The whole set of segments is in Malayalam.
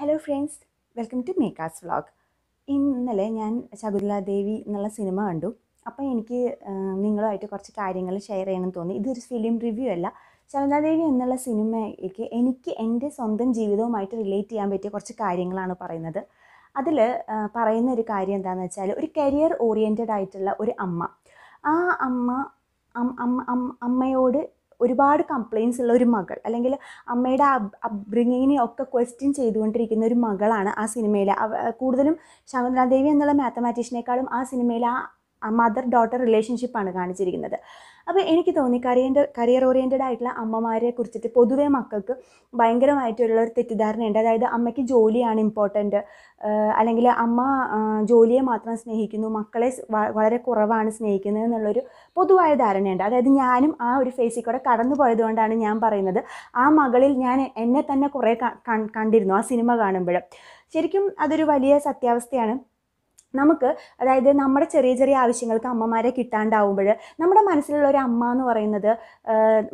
ഹലോ ഫ്രണ്ട്സ് വെൽക്കം ടു മേക്കാസ് വ്ളോഗ് ഇന്നലെ ഞാൻ ദേവി എന്നുള്ള സിനിമ കണ്ടു അപ്പോൾ എനിക്ക് നിങ്ങളുമായിട്ട് കുറച്ച് കാര്യങ്ങൾ ഷെയർ ചെയ്യണമെന്ന് തോന്നി ഇതൊരു ഫിലിം റിവ്യൂ അല്ല ദേവി എന്നുള്ള സിനിമയ്ക്ക് എനിക്ക് എൻ്റെ സ്വന്തം ജീവിതവുമായിട്ട് റിലേറ്റ് ചെയ്യാൻ പറ്റിയ കുറച്ച് കാര്യങ്ങളാണ് പറയുന്നത് അതിൽ പറയുന്ന ഒരു കാര്യം എന്താണെന്ന് വെച്ചാൽ ഒരു കരിയർ ഓറിയൻറ്റഡ് ആയിട്ടുള്ള ഒരു അമ്മ ആ അമ്മ അമ്മയോട് ഒരുപാട് കംപ്ലയിൻസ് ഉള്ള ഒരു മകൾ അല്ലെങ്കിൽ അമ്മയുടെ അബ്രിങ്ങിങ്ങിനെ ഒക്കെ ക്വസ്റ്റ്യൻ ചെയ്തുകൊണ്ടിരിക്കുന്ന ഒരു മകളാണ് ആ സിനിമയിൽ കൂടുതലും ശകുന്തലാദേവി എന്നുള്ള മാത്തമാറ്റീഷ്യനേക്കാളും ആ സിനിമയിൽ ആ മദർ ഡോട്ടർ റിലേഷൻഷിപ്പാണ് കാണിച്ചിരിക്കുന്നത് അപ്പോൾ എനിക്ക് തോന്നി കരിയർ കരിയർ ഓറിയൻറ്റഡ് ആയിട്ടുള്ള അമ്മമാരെ കുറിച്ചിട്ട് പൊതുവേ മക്കൾക്ക് ഭയങ്കരമായിട്ടുള്ള ഒരു തെറ്റിദ്ധാരണയുണ്ട് അതായത് അമ്മയ്ക്ക് ജോലിയാണ് ഇമ്പോർട്ടൻറ്റ് അല്ലെങ്കിൽ അമ്മ ജോലിയെ മാത്രം സ്നേഹിക്കുന്നു മക്കളെ വളരെ കുറവാണ് സ്നേഹിക്കുന്നത് എന്നുള്ളൊരു പൊതുവായ ധാരണയുണ്ട് അതായത് ഞാനും ആ ഒരു ഫേസിൽ കൂടെ കടന്നു പോയതുകൊണ്ടാണ് ഞാൻ പറയുന്നത് ആ മകളിൽ ഞാൻ എന്നെ തന്നെ കുറേ കണ്ടിരുന്നു ആ സിനിമ കാണുമ്പോൾ ശരിക്കും അതൊരു വലിയ സത്യാവസ്ഥയാണ് നമുക്ക് അതായത് നമ്മുടെ ചെറിയ ചെറിയ ആവശ്യങ്ങൾക്ക് അമ്മമാരെ കിട്ടാണ്ടാവുമ്പോൾ നമ്മുടെ മനസ്സിലുള്ള ഒരു അമ്മ എന്ന് പറയുന്നത്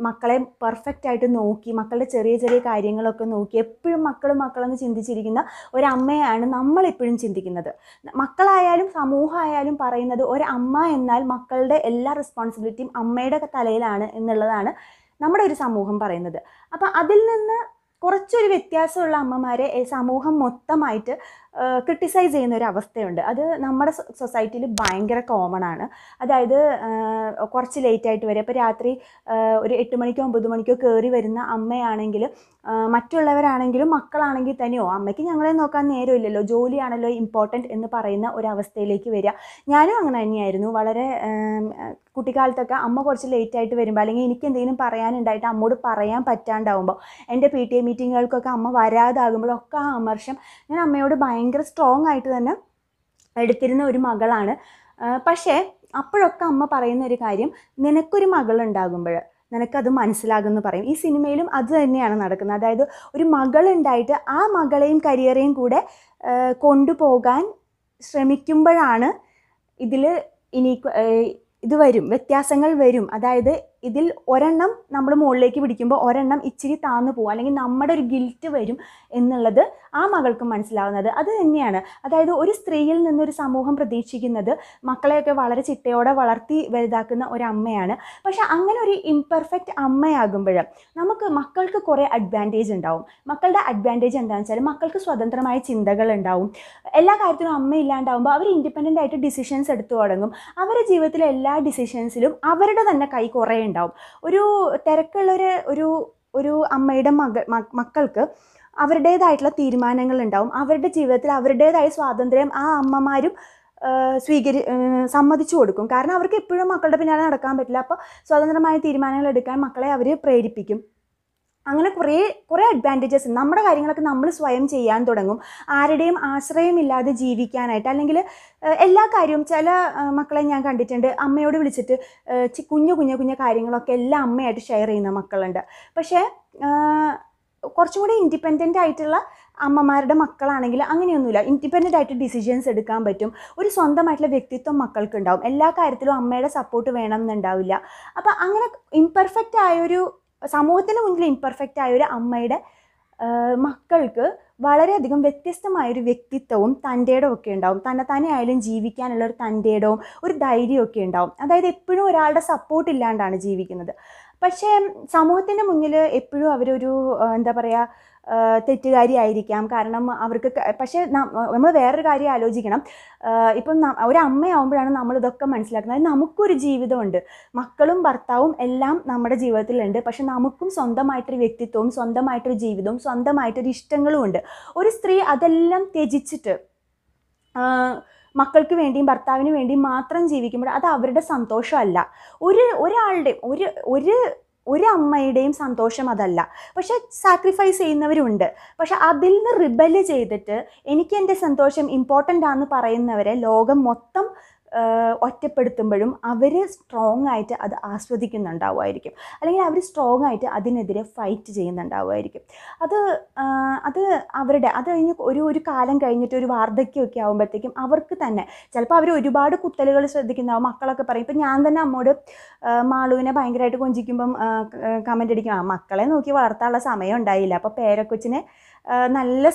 മക്കളെ പെർഫെക്റ്റ് ആയിട്ട് നോക്കി മക്കളുടെ ചെറിയ ചെറിയ കാര്യങ്ങളൊക്കെ നോക്കി എപ്പോഴും മക്കളും മക്കളെന്ന് ചിന്തിച്ചിരിക്കുന്ന ഒരു അമ്മയാണ് നമ്മളെപ്പോഴും ചിന്തിക്കുന്നത് മക്കളായാലും സമൂഹമായാലും പറയുന്നത് ഒരു അമ്മ എന്നാൽ മക്കളുടെ എല്ലാ റെസ്പോൺസിബിലിറ്റിയും അമ്മയുടെ തലയിലാണ് എന്നുള്ളതാണ് നമ്മുടെ ഒരു സമൂഹം പറയുന്നത് അപ്പം അതിൽ നിന്ന് കുറച്ചൊരു വ്യത്യാസമുള്ള അമ്മമാരെ സമൂഹം മൊത്തമായിട്ട് ക്രിട്ടിസൈസ് ചെയ്യുന്ന ഒരു അവസ്ഥയുണ്ട് അത് നമ്മുടെ സൊസൈറ്റിയിൽ ഭയങ്കര കോമൺ ആണ് അതായത് കുറച്ച് ലേറ്റായിട്ട് വരും ഇപ്പോൾ രാത്രി ഒരു എട്ട് മണിക്കോ ഒമ്പത് മണിക്കോ കയറി വരുന്ന അമ്മയാണെങ്കിൽ മറ്റുള്ളവരാണെങ്കിലും മക്കളാണെങ്കിൽ തന്നെയോ അമ്മയ്ക്ക് ഞങ്ങളെ നോക്കാൻ നേരമില്ലല്ലോ ജോലിയാണല്ലോ ഇമ്പോർട്ടൻറ്റ് എന്ന് പറയുന്ന ഒരവസ്ഥയിലേക്ക് വരിക ഞാനും അങ്ങനെ തന്നെയായിരുന്നു വളരെ കുട്ടിക്കാലത്തൊക്കെ അമ്മ കുറച്ച് ലേറ്റ് ആയിട്ട് വരുമ്പോൾ അല്ലെങ്കിൽ എനിക്ക് എന്തെങ്കിലും പറയാനുണ്ടായിട്ട് അമ്മോട് പറയാൻ പറ്റാണ്ടാവുമ്പോൾ എൻ്റെ പി ടി എ മീറ്റിങ്ങുകൾക്കൊക്കെ അമ്മ വരാതാകുമ്പോഴൊക്കെ ആ അമർഷം ഞാൻ അമ്മയോട് ഭയങ്കര ഭയങ്കര സ്ട്രോങ് ആയിട്ട് തന്നെ എടുത്തിരുന്ന ഒരു മകളാണ് പക്ഷേ അപ്പോഴൊക്കെ അമ്മ പറയുന്ന ഒരു കാര്യം നിനക്കൊരു മകളുണ്ടാകുമ്പോൾ നിനക്കത് മനസ്സിലാകുമെന്ന് പറയും ഈ സിനിമയിലും അത് തന്നെയാണ് നടക്കുന്നത് അതായത് ഒരു മകളുണ്ടായിട്ട് ആ മകളെയും കരിയറേയും കൂടെ കൊണ്ടുപോകാൻ ശ്രമിക്കുമ്പോഴാണ് ഇതിൽ ഇനി ഇത് വരും വ്യത്യാസങ്ങൾ വരും അതായത് ഇതിൽ ഒരെണ്ണം നമ്മൾ മുകളിലേക്ക് പിടിക്കുമ്പോൾ ഒരെണ്ണം ഇച്ചിരി താന്നു പോകും അല്ലെങ്കിൽ നമ്മുടെ ഒരു ഗിൽറ്റ് വരും എന്നുള്ളത് ആ മകൾക്ക് മനസ്സിലാവുന്നത് അത് തന്നെയാണ് അതായത് ഒരു സ്ത്രീയിൽ നിന്നൊരു സമൂഹം പ്രതീക്ഷിക്കുന്നത് മക്കളെയൊക്കെ വളരെ ചിട്ടയോടെ വളർത്തി വലുതാക്കുന്ന ഒരു അമ്മയാണ് പക്ഷെ അങ്ങനെ ഒരു ഇംപെർഫെക്റ്റ് അമ്മയാകുമ്പോൾ നമുക്ക് മക്കൾക്ക് കുറേ അഡ്വാൻറ്റേജ് ഉണ്ടാവും മക്കളുടെ അഡ്വാൻറ്റേജ് എന്താണെന്ന് വെച്ചാൽ മക്കൾക്ക് സ്വതന്ത്രമായ ചിന്തകൾ ഉണ്ടാവും എല്ലാ കാര്യത്തിനും അമ്മ ഇല്ലാണ്ടാവുമ്പോൾ അവർ ഇൻഡിപെൻഡൻ്റ് ആയിട്ട് ഡിസിഷൻസ് എടുത്തു തുടങ്ങും അവരുടെ ജീവിതത്തിലെ എല്ലാ ഡിസിഷൻസിലും അവരുടെ തന്നെ കൈ കുറേ ഉണ്ടാവും ഒരു തിരക്കുള്ളൊരു ഒരു ഒരു ഒരു അമ്മയുടെ മകൾ മക്കൾക്ക് അവരുടേതായിട്ടുള്ള തീരുമാനങ്ങൾ ഉണ്ടാവും അവരുടെ ജീവിതത്തിൽ അവരുടേതായ സ്വാതന്ത്ര്യം ആ അമ്മമാരും സ്വീകരി സമ്മതിച്ചു കൊടുക്കും കാരണം അവർക്ക് എപ്പോഴും മക്കളുടെ പിന്നാലെ നടക്കാൻ പറ്റില്ല അപ്പോൾ സ്വതന്ത്രമായ തീരുമാനങ്ങൾ എടുക്കാൻ മക്കളെ അവർ പ്രേരിപ്പിക്കും അങ്ങനെ കുറേ കുറേ അഡ്വാൻറ്റേജസ് നമ്മുടെ കാര്യങ്ങളൊക്കെ നമ്മൾ സ്വയം ചെയ്യാൻ തുടങ്ങും ആരുടെയും ആശ്രയമില്ലാതെ ജീവിക്കാനായിട്ട് അല്ലെങ്കിൽ എല്ലാ കാര്യവും ചില മക്കളെ ഞാൻ കണ്ടിട്ടുണ്ട് അമ്മയോട് വിളിച്ചിട്ട് കുഞ്ഞു കുഞ്ഞു കുഞ്ഞു കാര്യങ്ങളൊക്കെ എല്ലാം അമ്മയായിട്ട് ഷെയർ ചെയ്യുന്ന മക്കളുണ്ട് പക്ഷേ കുറച്ചും കൂടി ഇൻഡിപെൻഡൻ്റ് ആയിട്ടുള്ള അമ്മമാരുടെ മക്കളാണെങ്കിൽ അങ്ങനെയൊന്നുമില്ല ഇൻഡിപെൻഡൻ്റ് ആയിട്ട് ഡിസിഷൻസ് എടുക്കാൻ പറ്റും ഒരു സ്വന്തമായിട്ടുള്ള വ്യക്തിത്വം മക്കൾക്ക് ഉണ്ടാവും എല്ലാ കാര്യത്തിലും അമ്മയുടെ സപ്പോർട്ട് വേണം എന്നുണ്ടാവില്ല അപ്പോൾ അങ്ങനെ ഇംപെർഫെക്റ്റ് ആയൊരു സമൂഹത്തിന് മുന്നിൽ ഇംപെർഫെക്റ്റ് ആയ ഒരു അമ്മയുടെ മക്കൾക്ക് വളരെയധികം വ്യത്യസ്തമായൊരു വ്യക്തിത്വവും തൻ്റെയുടെ ഒക്കെ ഉണ്ടാവും തന്നെ തന്നെ ആയാലും ജീവിക്കാനുള്ള ഒരു തൻ്റെയിടവും ഒരു ധൈര്യമൊക്കെ ഉണ്ടാവും അതായത് എപ്പോഴും ഒരാളുടെ സപ്പോർട്ട് ഇല്ലാണ്ടാണ് ജീവിക്കുന്നത് പക്ഷേ സമൂഹത്തിൻ്റെ മുന്നിൽ എപ്പോഴും അവരൊരു എന്താ പറയുക തെറ്റുകാരിയായിരിക്കാം കാരണം അവർക്ക് പക്ഷേ നമ്മൾ വേറൊരു കാര്യം ആലോചിക്കണം ഇപ്പം ഒരു അമ്മയാവുമ്പോഴാണ് നമ്മൾ ഇതൊക്കെ മനസ്സിലാക്കുന്നത് നമുക്കൊരു ജീവിതമുണ്ട് മക്കളും ഭർത്താവും എല്ലാം നമ്മുടെ ജീവിതത്തിലുണ്ട് പക്ഷെ നമുക്കും സ്വന്തമായിട്ടൊരു വ്യക്തിത്വവും സ്വന്തമായിട്ടൊരു ജീവിതവും സ്വന്തമായിട്ടൊരു ഇഷ്ടങ്ങളും ഉണ്ട് ഒരു സ്ത്രീ അതെല്ലാം ത്യജിച്ചിട്ട് മക്കൾക്ക് വേണ്ടിയും ഭർത്താവിന് വേണ്ടിയും മാത്രം ജീവിക്കുമ്പോൾ അത് അവരുടെ സന്തോഷമല്ല ഒരു ഒരാളുടെ ഒരു ഒരു ഒരമ്മയുടെയും സന്തോഷം അതല്ല പക്ഷെ സാക്രിഫൈസ് ചെയ്യുന്നവരുണ്ട് പക്ഷെ അതിൽ നിന്ന് റിബല് ചെയ്തിട്ട് എനിക്ക് എൻ്റെ സന്തോഷം ഇമ്പോർട്ടൻ്റ് ആണെന്ന് പറയുന്നവരെ ലോകം മൊത്തം ഒറ്റപ്പെടുത്തുമ്പോഴും അവർ സ്ട്രോങ് ആയിട്ട് അത് ആസ്വദിക്കുന്നുണ്ടാവുമായിരിക്കും അല്ലെങ്കിൽ അവർ സ്ട്രോങ് ആയിട്ട് അതിനെതിരെ ഫൈറ്റ് ചെയ്യുന്നുണ്ടാവുമായിരിക്കും അത് അത് അവരുടെ അത് കഴിഞ്ഞ് ഒരു ഒരു കാലം കഴിഞ്ഞിട്ട് ഒരു വാർദ്ധക്യമൊക്കെ ആകുമ്പോഴത്തേക്കും അവർക്ക് തന്നെ ചിലപ്പോൾ അവർ ഒരുപാട് കുത്തലുകൾ ശ്രദ്ധിക്കുന്നുണ്ടാവും മക്കളൊക്കെ പറയും ഇപ്പം ഞാൻ തന്നെ അമ്മോട് മാളുവിനെ ഭയങ്കരമായിട്ട് കൊഞ്ചിക്കുമ്പം കമൻ്റ് അടിക്കും ആ മക്കളെ നോക്കി വളർത്താനുള്ള സമയം ഉണ്ടായില്ല അപ്പോൾ പേരക്കൊച്ചിനെ നല്ല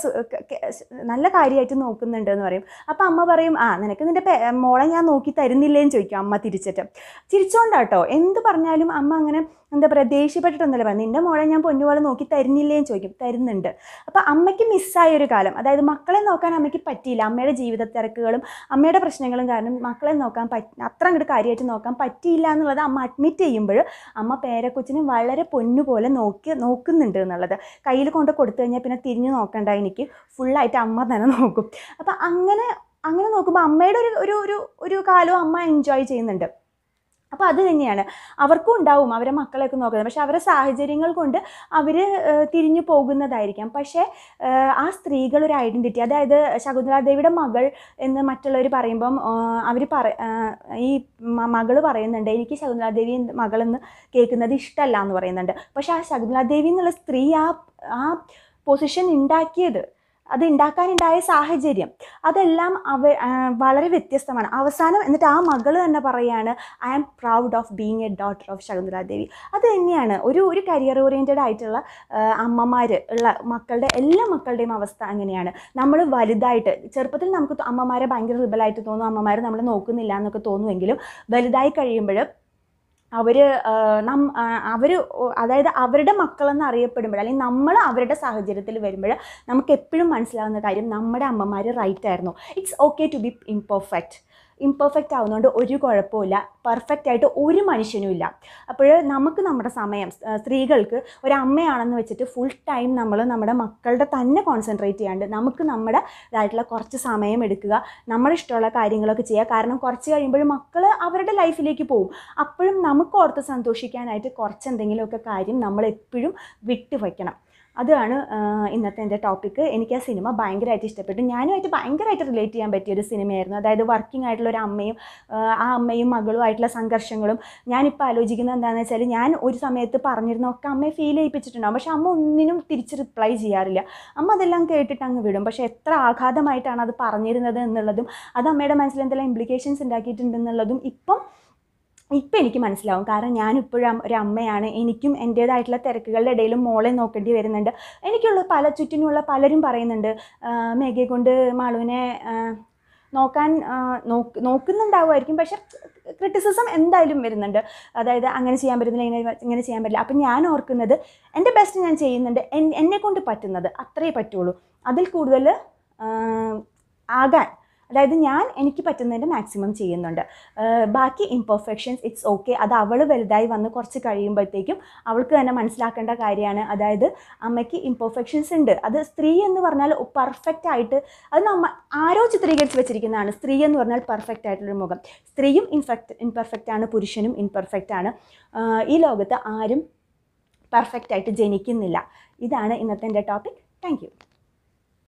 നല്ല കാര്യമായിട്ട് നോക്കുന്നുണ്ട് എന്ന് പറയും അപ്പോൾ അമ്മ പറയും ആ നിനക്ക് നിൻ്റെ മോളെ ഞാൻ നോക്കി തരുന്നില്ലേന്ന് ചോദിക്കും അമ്മ തിരിച്ചിട്ട് തിരിച്ചോണ്ടാട്ടോ എന്ത് പറഞ്ഞാലും അമ്മ അങ്ങനെ എന്താ പറയുക ദേഷ്യപ്പെട്ടിട്ടൊന്നുമല്ല പറഞ്ഞു നിൻ്റെ മോളെ ഞാൻ പൊന്നുപോലെ നോക്കി തരുന്നില്ലേന്ന് ചോദിക്കും തരുന്നുണ്ട് അപ്പോൾ അമ്മയ്ക്ക് മിസ്സായ ഒരു കാലം അതായത് മക്കളെ നോക്കാൻ അമ്മയ്ക്ക് പറ്റിയില്ല അമ്മയുടെ ജീവിത തിരക്കുകളും അമ്മയുടെ പ്രശ്നങ്ങളും കാരണം മക്കളെ നോക്കാൻ പറ്റി അത്ര അങ്ങോട്ട് കാര്യമായിട്ട് നോക്കാൻ പറ്റിയില്ല എന്നുള്ളത് അമ്മ അഡ്മിറ്റ് ചെയ്യുമ്പോൾ അമ്മ പേരക്കൊച്ചിനെ വളരെ പൊന്നുപോലെ നോക്കി നോക്കുന്നുണ്ട് എന്നുള്ളത് കയ്യിൽ കൊണ്ട് കൊടുത്തു കഴിഞ്ഞാൽ പിന്നെ തിരിഞ്ഞു നോക്കണ്ട എനിക്ക് ഫുള്ളായിട്ട് അമ്മ തന്നെ നോക്കും അപ്പം അങ്ങനെ അങ്ങനെ നോക്കുമ്പോൾ അമ്മയുടെ ഒരു ഒരു ഒരു ഒരു കാലവും അമ്മ എൻജോയ് ചെയ്യുന്നുണ്ട് അപ്പോൾ അത് തന്നെയാണ് അവർക്കും ഉണ്ടാവും അവരെ മക്കളെയൊക്കെ നോക്കുന്നത് പക്ഷേ അവരുടെ സാഹചര്യങ്ങൾ കൊണ്ട് അവർ തിരിഞ്ഞു പോകുന്നതായിരിക്കാം പക്ഷേ ആ സ്ത്രീകളൊരു ഒരു ഐഡൻറ്റിറ്റി അതായത് ശകുന്തലാദേവിയുടെ മകൾ എന്ന് മറ്റുള്ളവർ പറയുമ്പം അവർ പറ ഈ മകൾ പറയുന്നുണ്ട് എനിക്ക് ശകുന്തലാദേവി മകളെന്ന് കേൾക്കുന്നത് ഇഷ്ടമല്ല എന്ന് പറയുന്നുണ്ട് പക്ഷേ ആ ശകുന്തലാദേവി എന്നുള്ള സ്ത്രീ ആ ആ പൊസിഷൻ ഉണ്ടാക്കിയത് അത് ഉണ്ടാക്കാനുണ്ടായ സാഹചര്യം അതെല്ലാം അവ വളരെ വ്യത്യസ്തമാണ് അവസാനം എന്നിട്ട് ആ മകൾ തന്നെ പറയുകയാണ് I am proud of being a daughter of Devi അത് തന്നെയാണ് ഒരു ഒരു കരിയർ ഓറിയൻറ്റഡ് ആയിട്ടുള്ള അമ്മമാർ ഉള്ള മക്കളുടെ എല്ലാ മക്കളുടെയും അവസ്ഥ അങ്ങനെയാണ് നമ്മൾ വലുതായിട്ട് ചെറുപ്പത്തിൽ നമുക്ക് അമ്മമാരെ ഭയങ്കര റിബലായിട്ട് തോന്നും അമ്മമാർ നമ്മളെ നോക്കുന്നില്ല എന്നൊക്കെ തോന്നുമെങ്കിലും വലുതായി കഴിയുമ്പോൾ അവർ നം അവർ അതായത് അവരുടെ മക്കളെന്ന് അറിയപ്പെടുമ്പോൾ അല്ലെങ്കിൽ നമ്മൾ അവരുടെ സാഹചര്യത്തിൽ വരുമ്പോൾ നമുക്ക് എപ്പോഴും മനസ്സിലാവുന്ന കാര്യം നമ്മുടെ അമ്മമാർ റൈറ്റ് ആയിരുന്നു it's okay to be imperfect imperfect ആവുന്നതുകൊണ്ട് ഒരു കുഴപ്പമില്ല പെർഫെക്റ്റ് ആയിട്ട് ഒരു മനുഷ്യനും ഇല്ല അപ്പോൾ നമുക്ക് നമ്മുടെ സമയം സ്ത്രീകൾക്ക് ഒരു അമ്മയാണെന്ന് വെച്ചിട്ട് ഫുൾ ടൈം നമ്മൾ നമ്മുടെ മക്കളുടെ തന്നെ കോൺസെൻട്രേറ്റ് ചെയ്യാണ്ട് നമുക്ക് നമ്മുടെ ഇതായിട്ടുള്ള കുറച്ച് സമയം എടുക്കുക നമ്മുടെ ഇഷ്ടമുള്ള കാര്യങ്ങളൊക്കെ ചെയ്യുക കാരണം കുറച്ച് കഴിയുമ്പോൾ മക്കൾ അവരുടെ ലൈഫിലേക്ക് പോകും അപ്പോഴും നമുക്ക് ഓർത്ത് സന്തോഷിക്കാനായിട്ട് കുറച്ച് എന്തെങ്കിലുമൊക്കെ കാര്യം നമ്മൾ എപ്പോഴും വിട്ടുവയ്ക്കണം അതാണ് ഇന്നത്തെ എൻ്റെ ടോപ്പിക്ക് എനിക്ക് ആ സിനിമ ഭയങ്കരമായിട്ട് ഇഷ്ടപ്പെട്ടു ഞാനുമായിട്ട് ഭയങ്കരമായിട്ട് റിലേറ്റ് ചെയ്യാൻ പറ്റിയ ഒരു സിനിമയായിരുന്നു അതായത് വർക്കിംഗ് ആയിട്ടുള്ള ഒരു അമ്മയും ആ അമ്മയും മകളുമായിട്ടുള്ള സംഘർഷങ്ങളും ഞാനിപ്പോൾ ആലോചിക്കുന്നത് എന്താണെന്ന് വെച്ചാൽ ഞാൻ ഒരു സമയത്ത് പറഞ്ഞിരുന്ന ഒക്കെ അമ്മയെ ഫീൽ ചെയ്യിപ്പിച്ചിട്ടുണ്ടാകും പക്ഷേ അമ്മ ഒന്നിനും തിരിച്ച് റിപ്ലൈ ചെയ്യാറില്ല അമ്മ അതെല്ലാം കേട്ടിട്ട് അങ്ങ് വിടും പക്ഷേ എത്ര ആഘാതമായിട്ടാണ് അത് പറഞ്ഞിരുന്നത് എന്നുള്ളതും അത് അമ്മയുടെ മനസ്സിൽ എന്തെല്ലാം ഇംപ്ലിക്കേഷൻസ് ഉണ്ടാക്കിയിട്ടുണ്ടെന്നുള്ളതും ഇപ്പം ഇപ്പം എനിക്ക് മനസ്സിലാവും കാരണം ഞാനിപ്പോഴും ഒരു അമ്മയാണ് എനിക്കും എൻ്റേതായിട്ടുള്ള തിരക്കുകളുടെ ഇടയിലും മോളെ നോക്കേണ്ടി വരുന്നുണ്ട് എനിക്കുള്ള പല ചുറ്റിനുള്ള പലരും പറയുന്നുണ്ട് മേഘയെ കൊണ്ട് മാളുവിനെ നോക്കാൻ നോക്ക് നോക്കുന്നുണ്ടാവുമായിരിക്കും പക്ഷെ ക്രിറ്റിസിസം എന്തായാലും വരുന്നുണ്ട് അതായത് അങ്ങനെ ചെയ്യാൻ പറ്റുന്നില്ല ഇങ്ങനെ ഇങ്ങനെ ചെയ്യാൻ പറ്റില്ല അപ്പം ഞാൻ ഓർക്കുന്നത് എൻ്റെ ബെസ്റ്റ് ഞാൻ ചെയ്യുന്നുണ്ട് എന്നെ കൊണ്ട് പറ്റുന്നത് അത്രേ പറ്റുള്ളൂ അതിൽ കൂടുതൽ ആകാൻ അതായത് ഞാൻ എനിക്ക് പറ്റുന്നതിൻ്റെ മാക്സിമം ചെയ്യുന്നുണ്ട് ബാക്കി ഇംപെർഫെക്ഷൻസ് ഇറ്റ്സ് ഓക്കെ അത് അവൾ വലുതായി വന്ന് കുറച്ച് കഴിയുമ്പോഴത്തേക്കും അവൾക്ക് തന്നെ മനസ്സിലാക്കേണ്ട കാര്യമാണ് അതായത് അമ്മയ്ക്ക് ഇംപെർഫെക്ഷൻസ് ഉണ്ട് അത് സ്ത്രീ എന്ന് പറഞ്ഞാൽ പെർഫെക്റ്റ് ആയിട്ട് അത് നമ്മൾ ആരോ ചിത്രീകരിച്ച് വെച്ചിരിക്കുന്നതാണ് സ്ത്രീ എന്ന് പറഞ്ഞാൽ പെർഫെക്റ്റ് ആയിട്ടുള്ള മുഖം സ്ത്രീയും ഇൻഫെക്റ്റ് ഇൻപെർഫെക്റ്റ് ആണ് പുരുഷനും ഇൻപെർഫെക്റ്റ് ആണ് ഈ ലോകത്ത് ആരും പെർഫെക്റ്റ് ആയിട്ട് ജനിക്കുന്നില്ല ഇതാണ് ഇന്നത്തെ എൻ്റെ ടോപ്പിക് താങ്ക്